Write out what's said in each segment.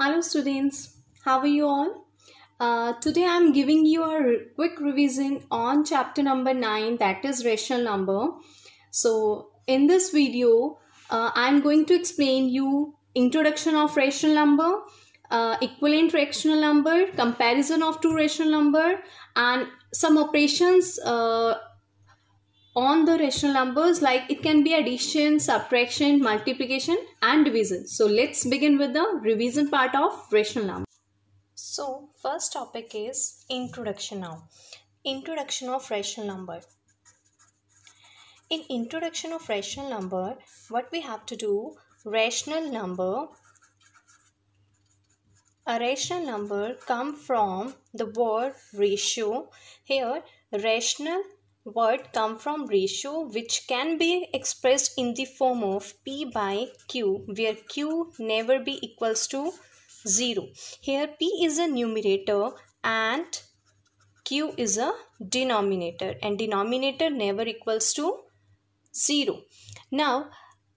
Hello students, how are you all? Uh, today I am giving you a quick revision on chapter number 9 that is rational number. So in this video, uh, I am going to explain you introduction of rational number, uh, equivalent rational number, comparison of two rational number and some operations uh, on the rational numbers like it can be addition, subtraction, multiplication and division. So let's begin with the revision part of rational numbers. So first topic is introduction now. Introduction of rational number. In introduction of rational number, what we have to do, rational number a rational number come from the word ratio. Here, rational word come from ratio which can be expressed in the form of P by Q where Q never be equals to 0. Here P is a numerator and Q is a denominator and denominator never equals to 0. Now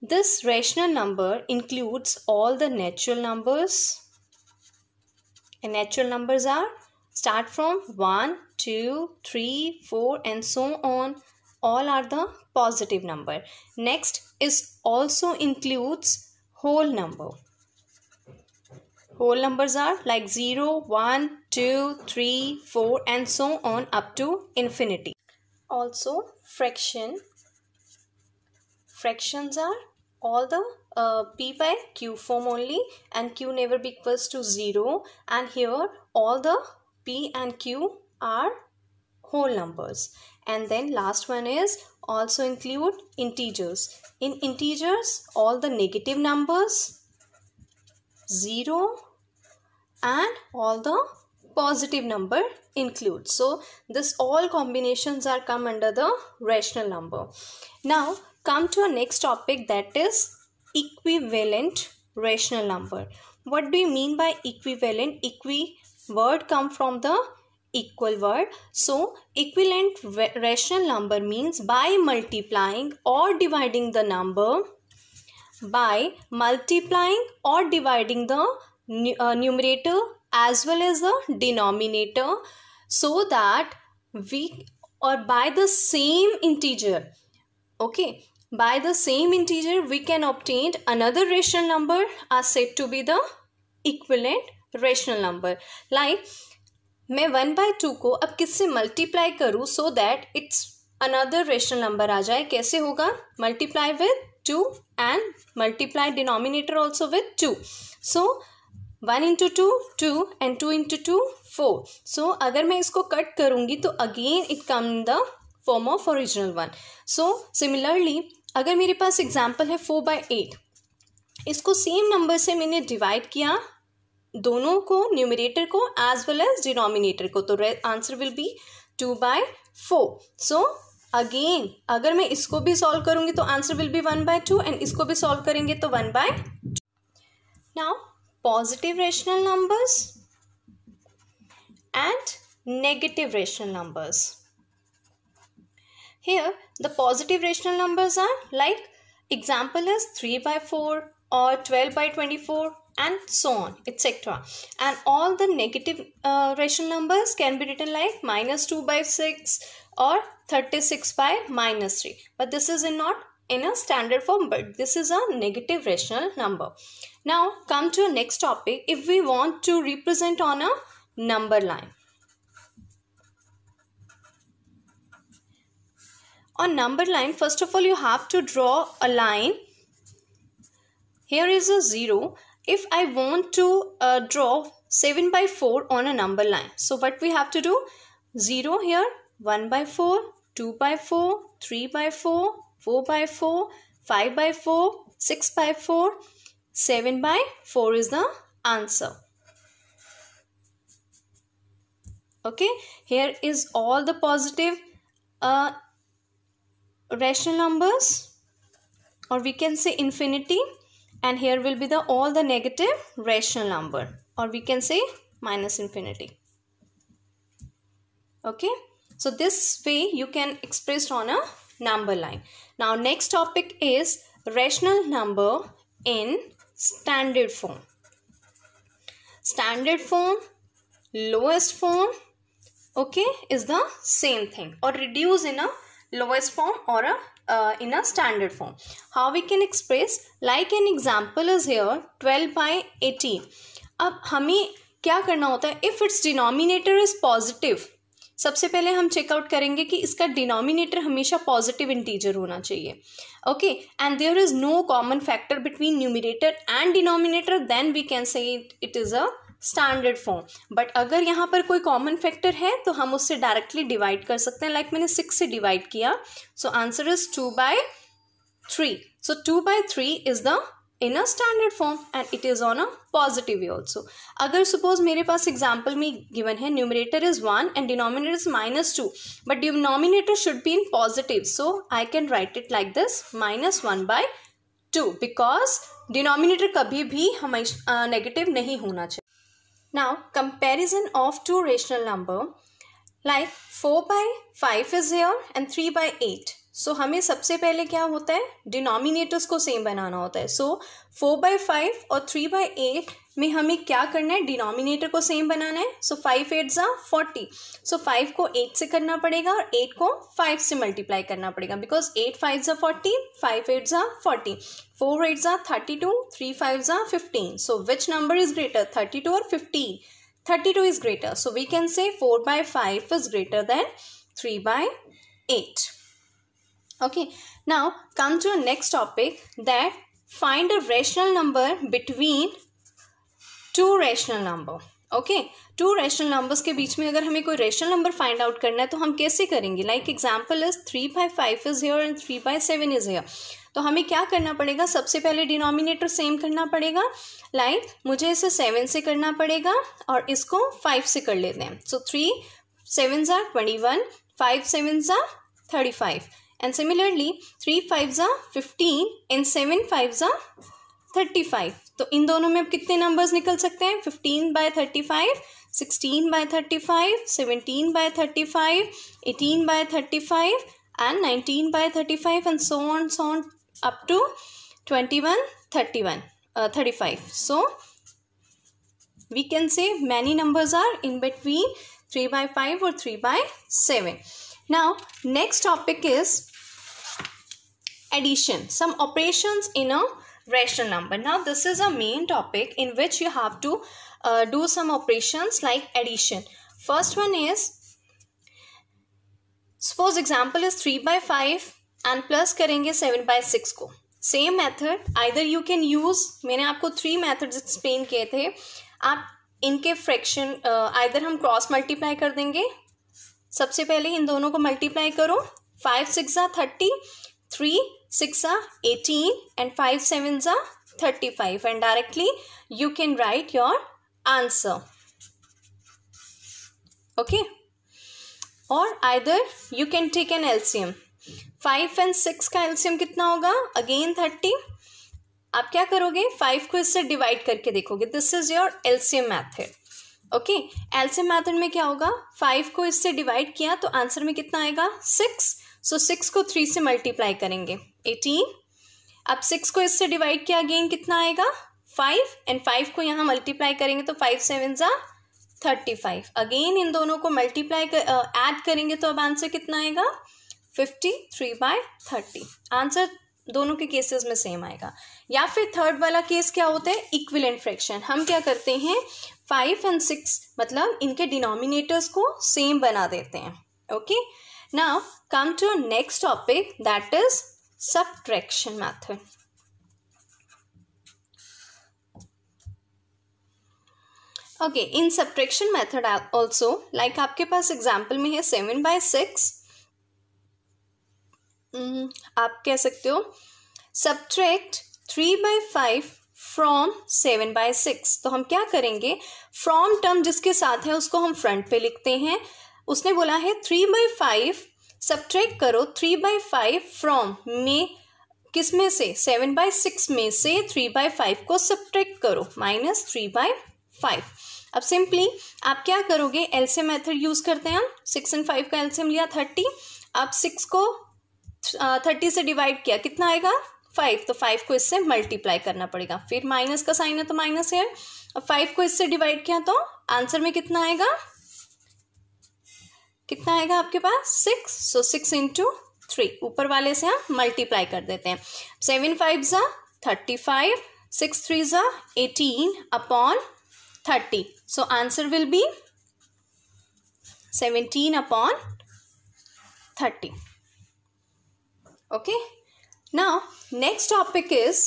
this rational number includes all the natural numbers and natural numbers are start from 1 2, 3, 4 and so on all are the positive number. Next is also includes whole number. Whole numbers are like 0, 1, 2, 3, 4 and so on up to infinity. Also fraction. Fractions are all the uh, p by q form only and q never be equals to 0 and here all the p and q are whole numbers and then last one is also include integers in integers all the negative numbers 0 and all the positive number include so this all combinations are come under the rational number now come to our next topic that is equivalent rational number what do you mean by equivalent equi word come from the equal word. So, equivalent rational number means by multiplying or dividing the number by multiplying or dividing the uh, numerator as well as the denominator so that we or by the same integer okay by the same integer we can obtain another rational number are said to be the equivalent rational number like मैं one by two को अब किससे multiply करूँ so that it's another rational number आ जाए कैसे होगा multiply with two and multiply denominator also with two so one into two two and two into two four so अगर मैं इसको कट करूँगी तो again it come in the form of original one so similarly अगर मेरे पास example है four by eight इसको सेम नंबर से मैंने डिवाइड किया दोनों को न्यूमिनेटर को एज वेल एज डिनोमिनेटर को तो answer will be two by four so again अगर मैं इसको भी सॉल्व करूंगी तो answer will be one by two and इसको भी सॉल्व करेंगे तो one by now positive rational numbers negative rational numbers here the positive rational numbers are like like is three by four और twelve by twenty four and so on etc and all the negative uh, rational numbers can be written like minus 2 by 6 or 36 by minus 3 but this is in not in a standard form but this is a negative rational number now come to our next topic if we want to represent on a number line on number line first of all you have to draw a line here is a 0 if I want to uh, draw 7 by 4 on a number line. So what we have to do? 0 here, 1 by 4, 2 by 4, 3 by 4, 4 by 4, 5 by 4, 6 by 4, 7 by 4 is the answer. Okay, here is all the positive uh, rational numbers or we can say infinity and here will be the all the negative rational number or we can say minus infinity okay so this way you can express on a number line now next topic is rational number in standard form standard form lowest form okay is the same thing or reduce in a lowest form or a uh, in a standard form. How we can express? Like an example is here 12 by 80. अब हमें क्या करना होता है if it's denominator is positive सबसे पहले हम checkout करेंगे कि इसका डिनोमिनेटर हमेशा पॉजिटिव इंटीजर होना चाहिए okay and there is no common factor between numerator and denominator then we can say it is a standard form but अगर यहाँ पर कोई कॉमन फैक्टर है तो हम उससे डायरेक्टली डिवाइड कर सकते हैं लाइक like मैंने सिक्स से डिवाइड किया so answer is two by three so two by three is the in a standard form and it is on a positive way also अगर सपोज मेरे पास example में गिवन है numerator is one and denominator is minus two but denominator should be in positive so I can write it like this minus one by two because denominator कभी भी हमेशा negative नहीं होना चाहिए Now comparison of two rational number like 4 by 5 is here and 3 by 8. So so, हमें सबसे पहले क्या होता है डिनोमिनेटर्स को सेम बनाना होता है सो फोर बाय फाइव और थ्री बाय एट में हमें क्या करना है डिनोमिनेटर को सेम बनाना है सो फाइव एट ज़ा फोर्टी सो फाइव को एट से करना पड़ेगा और एट को फाइव से मल्टीप्लाई करना पड़ेगा बिकॉज एट फाइव ज़ा फोर्टी फाइव एट ज़ा फोर्टी फोर एट ज़ा थर्टी टू थ्री फाइव ज़ा fifteen so which number is greater thirty two और fifteen thirty two is greater so we can say four by five is greater than three by eight okay now come to a next topic that find a rational number between two rational number okay two rational numbers के बीच में अगर हमें कोई rational number find out करना है तो हम कैसे करेंगे like example is three by five is here and three by seven is here तो हमें क्या करना पड़ेगा सबसे पहले डिनोमिनेटर सेम करना पड़ेगा लाइक like, मुझे इसे सेवन से करना पड़ेगा और इसको फाइव से कर लेते हैं सो थ्री सेवन ज़ार ट्वेंटी वन फाइव सेवन ज़ार thirty five And similarly, 3 fives are 15 and 7 fives are 35. तो इन दोनों में अब कितने नंबर्स निकल सकते हैं 15 by 35, 16 by 35, 17 by 35, 18 by 35 and 19 by 35 and so on so on up to 21 31 uh, 35 so we can say many numbers are in between 3 by 5 or 3 by 7 now next topic is addition some operations in a rational number now this is a main topic in which you have to uh, do some operations like addition first one is suppose example is 3 by 5 and plus karenge 7 by 6 ko same method either you can use मैंने आपको three methods explain किए थे आप इनके fraction either हम cross multiply कर देंगे सबसे पहले इन दोनों को मल्टीप्लाई करो फाइव सिक्स ज़ा thirty three six are 18 and five sevens are 35 and directly you can write your answer. Okay. Or either you can take an LCM. 5 and 6 का एल्सियम कितना होगा अगेन 30. आप क्या करोगे फाइव को इससे डिवाइड करके देखोगे this is your LCM method okay LCM method में क्या होगा फाइव को इससे डिवाइड किया तो आंसर में कितना आएगा सिक्स सो सिक्स को थ्री से मल्टीप्लाई करेंगे एटीन अब सिक्स को इससे डिवाइड किया अगेन कितना आएगा फाइव एंड फाइव को यहाँ मल्टीप्लाई करेंगे तो फाइव सेवन ज़ा थर्टी फाइव अगेन इन दोनों को मल्टीप्लाई ऐड करेंगे तो अब आंसर कितना आएगा fifty three by thirty answer दोनों के केसेस में सेम आएगा या फिर थर्ड वाला केस क्या होता है इक्विलेंट फ्रैक्शन हम क्या करते हैं फाइव एंड सिक्स मतलब इनके डिनोमिनेटर्स को सेम बना देते हैं okay now come to next topic that is subtraction method. Okay in subtraction method also like आपके पास एग्जाम्पल में है सेवन बाय सिक्स आप कह सकते हो subtract three by five from seven by six तो हम क्या करेंगे फ्रॉम टर्म जिसके साथ है उसको हम फ्रंट पे लिखते हैं उसने बोला है थ्री बाई फाइव सब्ट्रैक्ट करो थ्री बाई फाइव फ्रॉम में किस में से सेवन बाई सिक्स में से थ्री बाई फाइव को सब्ट्रैक्ट करो माइनस थ्री बाई फाइव अब सिंपली आप क्या करोगे एलसीएम मेथड यूज़ करते हैं हम सिक्स एंड फाइव का एलसीएम लिया थर्टी आप सिक्स को थर्टी से डिवाइड किया कितना आएगा फाइव तो फाइव को इससे मल्टीप्लाई करना पड़ेगा फिर माइनस का साइन है तो माइनस है अब फाइव को इससे डिवाइड किया तो आंसर में कितना आएगा कितना आएगा आपके पास six so six into three ऊपर वाले से हम मल्टीप्लाई कर देते हैं सेवन फाइव ज़ा थर्टी फाइव सिक्स थ्री ज़ा eighteen upon thirty so answer will be seventeen upon thirty okay ना next topic is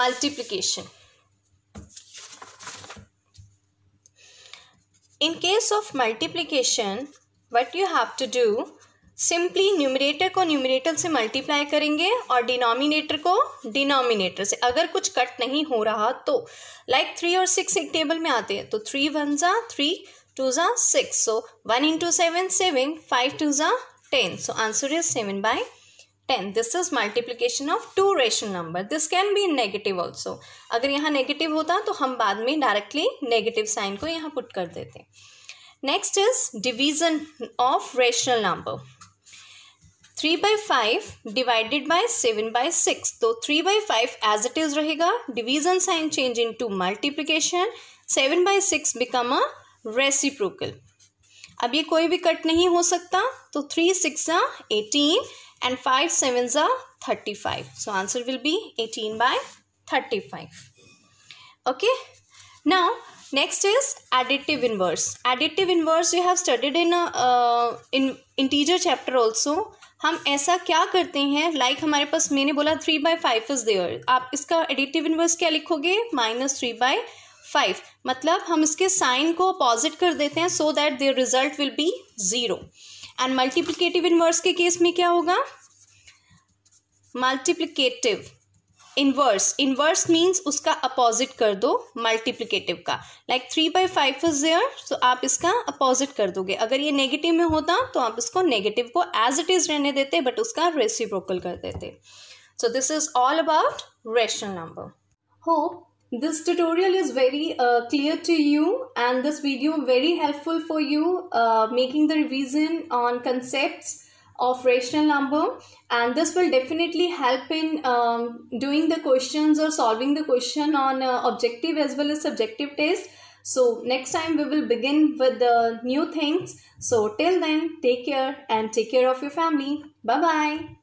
multiplication in case of multiplication what you have to do simply numerator को numerator से multiply करेंगे और denominator को denominator से अगर कुछ कट नहीं हो रहा तो लाइक like थ्री और सिक्स एक टेबल में आते हैं तो थ्री वन ज़ा थ्री टू ज़ा six so one into seven seven five two ज़ा ten so answer is seven by ten this is multiplication of two ration number this can be negative also अगर यहाँ negative होता तो हम बाद में डायरेक्टली नेगेटिव साइन को यहाँ पुट कर देते हैं Next is division of rational number. 3 by five divided by seven by six तो three by five as it is रहेगा division sign change into multiplication seven by six become a reciprocal अब ये कोई भी cut नहीं हो सकता तो three six are eighteen and five seven are thirty five so answer will be eighteen by thirty five okay now next is additive inverse additive inverse you have studied in a, uh, in integer chapter also हम ऐसा क्या करते हैं like like हमारे पास मैंने बोला three by five is there आप इसका एडिटिव इनवर्स क्या लिखोगे माइनस थ्री बाय फाइव मतलब हम इसके साइन को अपोजिट कर देते हैं so that their result will be zero and multiplicative inverse के केस में क्या होगा मल्टीप्लीकेटिव इनवर्स इनवर्स मीन्स उसका अपोजिट कर दो मल्टीप्लीकेटिव का like three by five is there तो आप इसका अपोजिट कर दोगे अगर ये नेगेटिव में होता तो आप इसको नेगेटिव को एज इट इज रहने देते बट उसका रेसिप्रोकल कर देते so this is all about rational number hope this tutorial is very clear to you and this video very helpful for you making the revision on concept of rational number and this will definitely help in um, doing the questions or solving the question on uh, objective as well as subjective test. So next time we will begin with the new things. So till then take care and take care of your family. Bye-bye.